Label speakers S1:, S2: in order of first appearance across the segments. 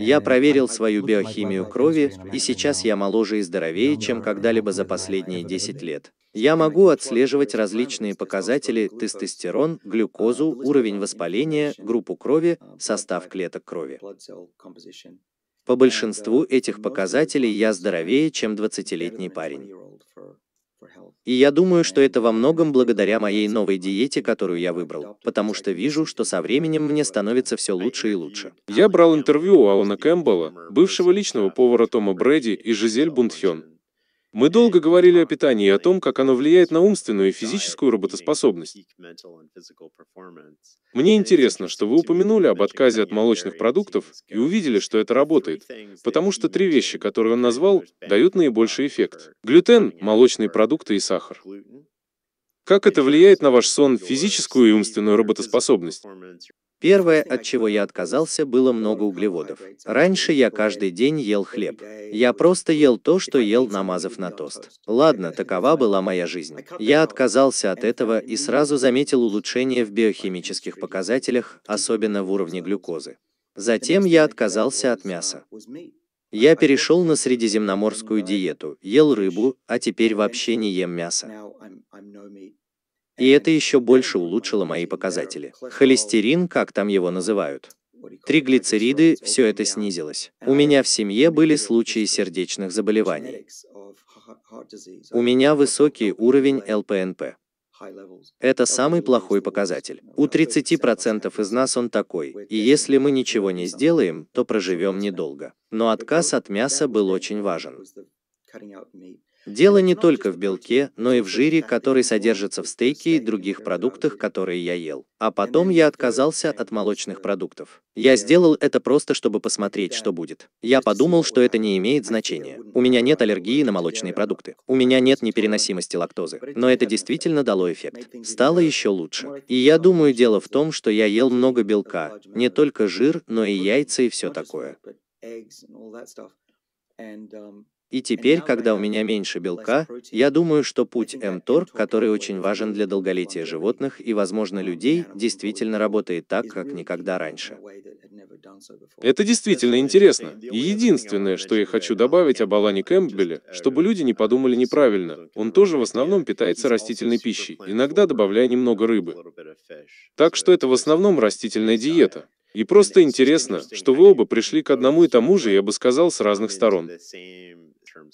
S1: Я эм, проверил свою биохимию крови, и сейчас я моложе и здоровее, чем когда-либо за последние 10 лет. Я могу отслеживать различные показатели – тестостерон, э, глюкозу, а, уровень воспаления, группу крови, а, состав клеток крови. По э, большинству этих показателей я здоровее, чем 20-летний парень. И я думаю, что это во многом благодаря моей новой диете, которую я выбрал, потому что вижу, что со временем мне становится все лучше и лучше. Я брал интервью
S2: у Алана Кэмпбелла, бывшего личного повара Тома Брэди и Жизель Бундхен, мы долго говорили о питании и о том, как оно влияет на умственную и физическую работоспособность. Мне интересно, что вы упомянули об отказе от молочных продуктов и увидели, что это работает, потому что три вещи, которые он назвал, дают наибольший эффект. Глютен, молочные продукты и сахар. Как это влияет на ваш сон, физическую
S1: и умственную работоспособность? Первое, от чего я отказался, было много углеводов. Раньше я каждый день ел хлеб. Я просто ел то, что ел, намазав на тост. Ладно, такова была моя жизнь. Я отказался от этого и сразу заметил улучшение в биохимических показателях, особенно в уровне глюкозы. Затем я отказался от мяса. Я перешел на средиземноморскую диету, ел рыбу, а теперь вообще не ем мясо. И это еще больше улучшило мои показатели. Холестерин, как там его называют. Триглицериды, все это снизилось. У меня в семье были случаи сердечных заболеваний. У меня высокий уровень ЛПНП. Это самый плохой показатель. У 30% из нас он такой, и если мы ничего не сделаем, то проживем недолго. Но отказ от мяса был очень важен. Дело не только в белке, но и в жире, который содержится в стейке и других продуктах, которые я ел. А потом я отказался от молочных продуктов. Я сделал это просто, чтобы посмотреть, что будет. Я подумал, что это не имеет значения. У меня нет аллергии на молочные продукты. У меня нет непереносимости лактозы. Но это действительно дало эффект. Стало еще лучше. И я думаю, дело в том, что я ел много белка. Не только жир, но и яйца и все такое. И теперь, когда у меня меньше белка, я думаю, что путь МТОР, который очень важен для долголетия животных и, возможно, людей, действительно работает так, как никогда раньше. Это действительно
S2: интересно. И единственное, что я хочу добавить об Алане Кэмпбелле, чтобы люди не подумали неправильно, он тоже в основном питается растительной пищей, иногда добавляя немного рыбы. Так что это в основном растительная диета. И просто интересно, что вы оба пришли к одному и тому же, я бы сказал, с разных сторон.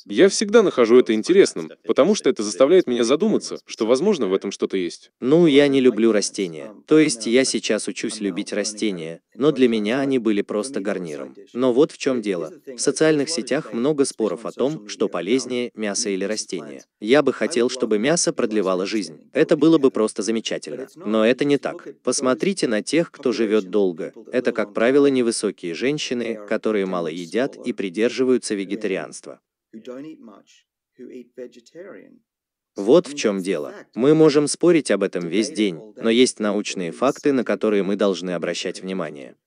S2: Я всегда нахожу это интересным,
S1: потому что это заставляет меня задуматься, что, возможно, в этом что-то есть. Ну, я не люблю растения. Um, То есть я сейчас учусь любить растения, но для меня они были просто гарниром. Но вот в чем дело. В социальных сетях много споров о том, что полезнее, мясо или растение. Я бы хотел, чтобы мясо продлевало жизнь. Это было бы просто замечательно. Но это не так. Посмотрите на тех, кто живет долго. Это, как правило, невысокие женщины, которые мало едят и придерживаются вегетарианства. Вот в чем дело. Мы можем спорить об этом весь день, но есть научные факты, на которые мы должны обращать внимание.